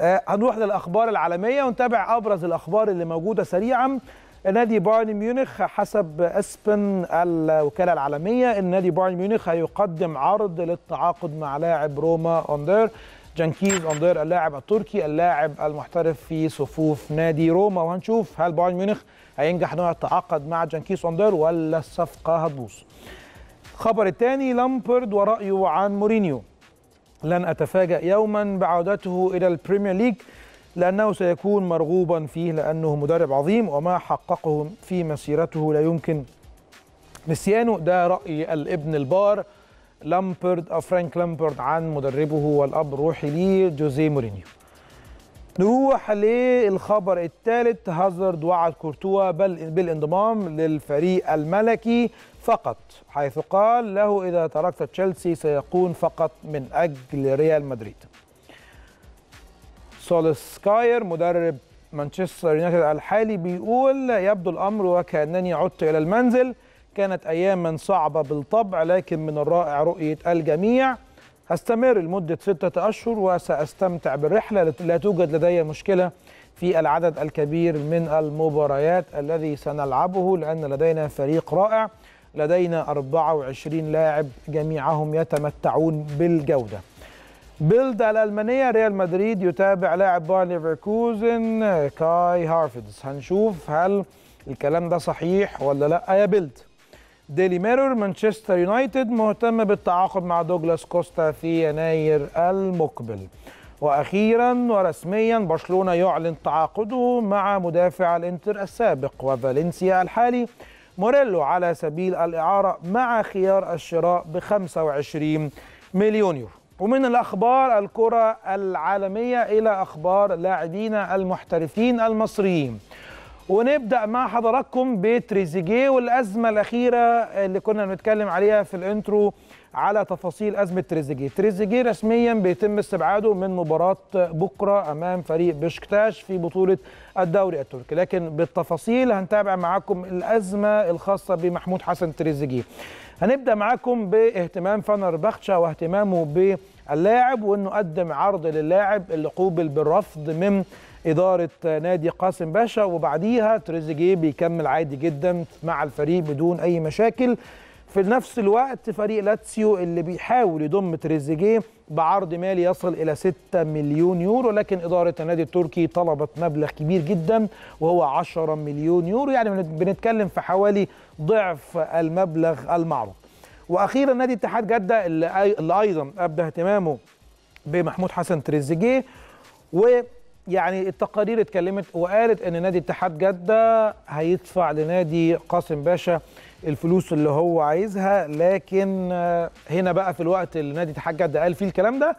آه، هنروح للاخبار العالميه ونتابع ابرز الاخبار اللي موجوده سريعا نادي بايرن ميونخ حسب اسبن الوكاله العالميه ان نادي بايرن ميونخ هيقدم عرض للتعاقد مع لاعب روما اوندر جانكيز اوندر اللاعب التركي اللاعب المحترف في صفوف نادي روما وهنشوف هل بايرن ميونخ هينجح انه يتعاقد مع جانكيز اوندر ولا الصفقه هتبوظ الخبر الثاني لامبرد ورأيه عن مورينيو لن أتفاجأ يوما بعودته إلى البريمير ليج لأنه سيكون مرغوبا فيه لأنه مدرب عظيم وما حققه في مسيرته لا يمكن نسيانه ده رأي الابن البار لامبرد أو فرانك لامبرد عن مدربه والأب روحي ليه جوزيه مورينيو نروح للخبر الثالث هازارد وعد كورتوا بل بالانضمام للفريق الملكي فقط حيث قال له إذا تركت تشيلسي سيكون فقط من أجل ريال مدريد سولسكاير مدرب مانشستر يونايتد الحالي بيقول يبدو الأمر وكأنني عدت إلى المنزل كانت أياما صعبة بالطبع لكن من الرائع رؤية الجميع هستمر لمدة ستة أشهر وسأستمتع بالرحلة لا توجد لدي مشكلة في العدد الكبير من المباريات الذي سنلعبه لأن لدينا فريق رائع لدينا 24 لاعب جميعهم يتمتعون بالجودة بيلد الألمانية ريال مدريد يتابع لاعب بايرن ليفركوزن كاي هارفيدز هنشوف هل الكلام ده صحيح ولا لا يا بيلد ديلي ميرور مانشستر يونايتد مهتم بالتعاقد مع دوجلاس كوستا في يناير المقبل واخيرا ورسميا برشلونه يعلن تعاقده مع مدافع الانتر السابق وفالنسيا الحالي موريلو على سبيل الاعاره مع خيار الشراء ب 25 مليون يورو ومن الاخبار الكره العالميه الى اخبار لاعبينا المحترفين المصريين ونبدا مع حضراتكم بتريزيجيه والازمه الاخيره اللي كنا بنتكلم عليها في الانترو على تفاصيل أزمة تريزيجيه تريزيجيه رسميا بيتم استبعاده من مباراة بكرة أمام فريق بشكتاش في بطولة الدوري التركي لكن بالتفاصيل هنتابع معاكم الأزمة الخاصة بمحمود حسن تريزيجيه هنبدأ معاكم باهتمام فنر بختشة واهتمامه باللاعب وانه قدم عرض للاعب اللي قوبل بالرفض من اداره نادي قاسم باشا وبعديها تريزيجيه بيكمل عادي جدا مع الفريق بدون اي مشاكل في نفس الوقت فريق لاتسيو اللي بيحاول يضم تريزيجيه بعرض مالي يصل الى 6 مليون يورو لكن اداره النادي التركي طلبت مبلغ كبير جدا وهو 10 مليون يورو يعني بنتكلم في حوالي ضعف المبلغ المعروض واخيرا نادي اتحاد جده اللي ايضا ابدى اهتمامه بمحمود حسن تريزيجيه ويعني التقارير اتكلمت وقالت ان نادي اتحاد جده هيدفع لنادي قاسم باشا الفلوس اللي هو عايزها لكن آه، هنا بقى في الوقت اللي نادي تحجد قال فيه الكلام ده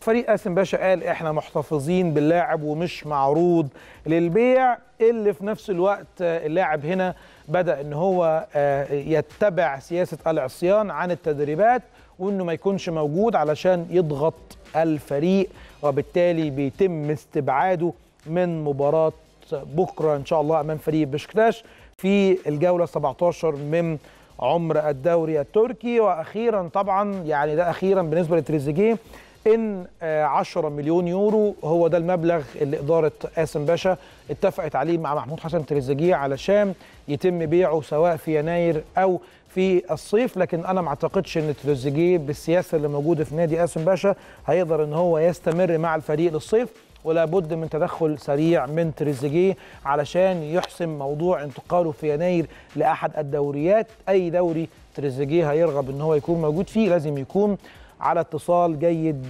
فريق قاسم باشا قال احنا محتفظين باللاعب ومش معروض للبيع اللي في نفس الوقت آه، اللاعب هنا بدا ان هو آه، يتبع سياسه العصيان عن التدريبات وانه ما يكونش موجود علشان يضغط الفريق وبالتالي بيتم استبعاده من مباراه بكره ان شاء الله امام فريق بشكتاش في الجولة 17 من عمر الدوري التركي وأخيرا طبعا يعني ده أخيرا بالنسبة لتريزيجيه إن 10 آه، مليون يورو هو ده المبلغ اللي إدارة قاسم باشا اتفقت عليه مع محمود حسن تريزيجيه علشان يتم بيعه سواء في يناير أو في الصيف لكن انا ما اعتقدش ان تريزيجيه بالسياسه اللي موجوده في نادي قاسم باشا هيقدر ان هو يستمر مع الفريق للصيف ولا بد من تدخل سريع من تريزيجيه علشان يحسم موضوع انتقاله في يناير لاحد الدوريات اي دوري تريزيجيه هيرغب ان هو يكون موجود فيه لازم يكون على اتصال جيد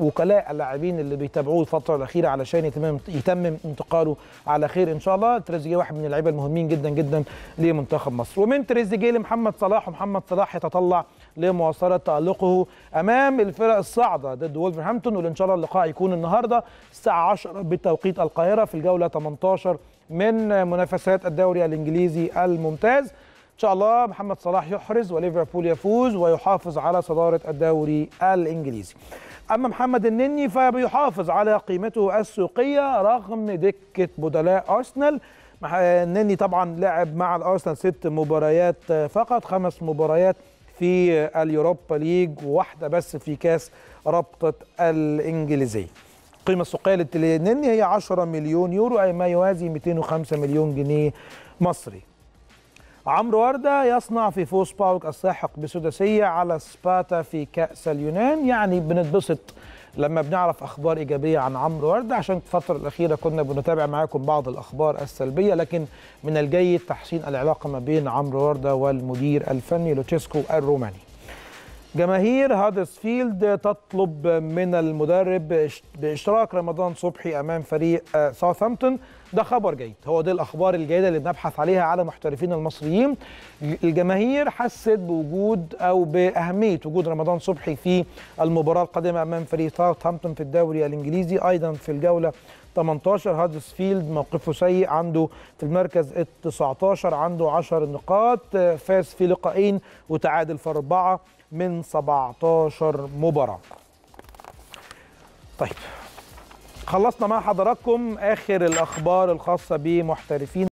بوكلاء اللاعبين اللي بيتابعوه الفتره الاخيره علشان يتمم يتمم انتقاله على خير ان شاء الله تريزيجيه واحد من اللعيبه المهمين جدا جدا لمنتخب مصر ومن تريزيجيه لمحمد صلاح ومحمد صلاح يتطلع لمواصله تالقه امام الفرق الصاعده ضد ولفرهامبتون واللي ان شاء الله اللقاء يكون النهارده الساعه 10 بتوقيت القاهره في الجوله 18 من منافسات الدوري الانجليزي الممتاز ان شاء الله محمد صلاح يحرز وليفربول يفوز ويحافظ على صداره الدوري الانجليزي اما محمد النني فبيحافظ على قيمته السوقيه رغم دكه بدلاء ارسنال النني طبعا لعب مع الارسنال ست مباريات فقط خمس مباريات في اليوروبا ليج وواحده بس في كاس رابطه الانجليزيه القيمة السوقية للتلينين هي 10 مليون يورو أي ما يوازي 205 مليون جنيه مصري عمرو وردة يصنع في فوس باوك الساحق بسداسية على سباتا في كأس اليونان يعني بنتبسط لما بنعرف اخبار ايجابيه عن عمرو ورده عشان الفتره الاخيره كنا بنتابع معاكم بعض الاخبار السلبيه لكن من الجيد تحسين العلاقه ما بين عمرو ورده والمدير الفني لوتشيسكو الروماني جماهير هادرسفيلد تطلب من المدرب باشتراك رمضان صبحي امام فريق آه، ساوثهامبتون ده خبر جيد هو دي الاخبار الجيده اللي بنبحث عليها على محترفين المصريين الجماهير حست بوجود او باهميه وجود رمضان صبحي في المباراه القادمه امام فريق ساوثهامبتون في الدوري الانجليزي ايضا في الجوله 18 هادسفيلد موقفه سيء عنده في المركز ال 19 عنده 10 نقاط فاز في لقاءين وتعادل في أربعة من 17 مباراة طيب خلصنا مع حضراتكم آخر الأخبار الخاصة بمحترفين